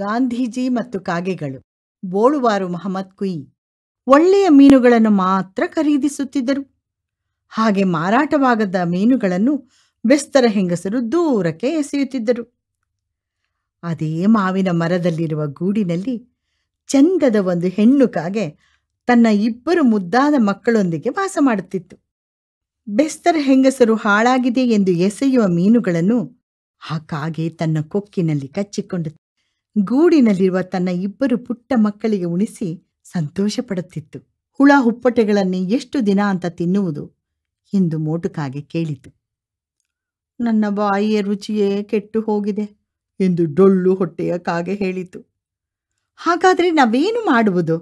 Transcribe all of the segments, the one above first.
ಗಾಂಧೀಜಿ ಮತ್ತು ಕಾಗೆಗಳು ಬೋಳುವಾರು ಮಹಮ್ಮದ್ ಕುಯಿ ಒಳ್ಳೆಯ ಮೀನುಗಳನ್ನು ಮಾತ್ರ ಖರೀದಿಸುತ್ತಿದ್ದರು ಹಾಗೆ ಮಾರಾಟವಾಗದ ಮೀನುಗಳನ್ನು ಬೆಸ್ತರ ಹೆಂಗಸರು ದೂರಕ್ಕೆ ಎಸೆಯುತ್ತಿದ್ದರು ಅದೇ ಮಾವಿನ ಮರದಲ್ಲಿರುವ ಗೂಡಿನಲ್ಲಿ ಚಂದದ ಒಂದು ಹೆಣ್ಣು ಕಾಗೆ ತನ್ನ ಇಬ್ಬರು ಮುದ್ದಾದ ಮಕ್ಕಳೊಂದಿಗೆ ವಾಸ ಮಾಡುತ್ತಿತ್ತು ಬೆಸ್ತರ ಹೆಂಗಸರು ಹಾಳಾಗಿದೆ ಎಂದು ಎಸೆಯುವ ಮೀನುಗಳನ್ನು ಆ ಕಾಗೆ ತನ್ನ ಕೊಕ್ಕಿನಲ್ಲಿ ಕಚ್ಚಿಕೊಂಡು ಗೂಡಿನಲ್ಲಿರುವ ತನ್ನ ಇಬ್ಬರು ಪುಟ್ಟ ಮಕ್ಕಳಿಗೆ ಉಣಿಸಿ ಸಂತೋಷಪಡುತ್ತಿತ್ತು ಹುಳ ಹುಪ್ಪಟೆಗಳನ್ನು ಎಷ್ಟು ದಿನ ಅಂತ ತಿನ್ನುವುದು ಎಂದು ಮೋಟುಕಾಗೆ ಕೇಳಿತು ನನ್ನ ಬಾಯಿಯ ರುಚಿಯೇ ಕೆಟ್ಟು ಹೋಗಿದೆ ಎಂದು ಡೊಳ್ಳು ಹೊಟ್ಟೆಯ ಕಾಗೆ ಹೇಳಿತು ಹಾಗಾದರೆ ನಾವೇನು ಮಾಡುವುದು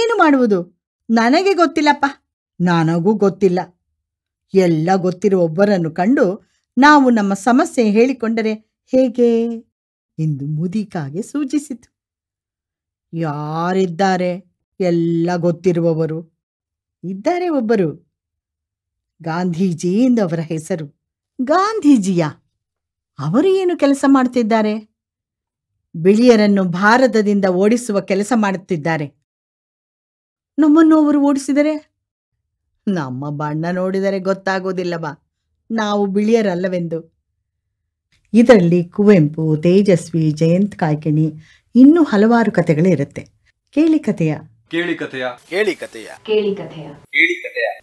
ಏನು ಮಾಡುವುದು ನನಗೆ ಗೊತ್ತಿಲ್ಲಪ್ಪ ನನಗೂ ಗೊತ್ತಿಲ್ಲ ಎಲ್ಲ ಗೊತ್ತಿರುವ ಒಬ್ಬರನ್ನು ಕಂಡು ನಾವು ನಮ್ಮ ಸಮಸ್ಯೆ ಹೇಳಿಕೊಂಡರೆ ಹೇಗೆ ಎಂದು ಮುದಿಕಾಗೆ ಸೂಚಿಸಿತು ಯಾರಿದ್ದಾರೆ ಎಲ್ಲ ಗೊತ್ತಿರುವವರು ಇದ್ದಾರೆ ಒಬ್ಬರು ಗಾಂಧೀಜಿ ಅವರ ಹೆಸರು ಗಾಂಧೀಜಿಯ ಅವರು ಏನು ಕೆಲಸ ಮಾಡುತ್ತಿದ್ದಾರೆ ಬಿಳಿಯರನ್ನು ಭಾರತದಿಂದ ಓಡಿಸುವ ಕೆಲಸ ಮಾಡುತ್ತಿದ್ದಾರೆ ನಮ್ಮನ್ನು ಅವರು ಓಡಿಸಿದರೆ ನಮ್ಮ ಬಣ್ಣ ನೋಡಿದರೆ ಗೊತ್ತಾಗೋದಿಲ್ಲವಾ ನಾವು ಬಿಳಿಯರಲ್ಲವೆಂದು ಇದರಲ್ಲಿ ಕುವೆಂಪು ತೇಜಸ್ವಿ ಜಯಂತ್ ಕಾಯ್ಕಿಣಿ ಇನ್ನೂ ಹಲವಾರು ಕಥೆಗಳು ಇರುತ್ತೆ ಕೇಳಿ ಕಥೆಯ ಕೇಳಿ ಕಥೆಯ ಕೇಳಿ ಕಥೆಯ ಕೇಳಿ ಕಥೆಯ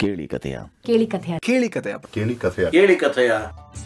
ಕೇಳಿ ಕಥೆಯ ಕೇಳಿ ಕಥೆಯ ಕೇಳಿ ಕಥೆಯ ಕೇಳಿ ಕಥೆಯ ಕೇಳಿ ಕಥೆಯ ಕೇಳಿ ಕಥೆಯ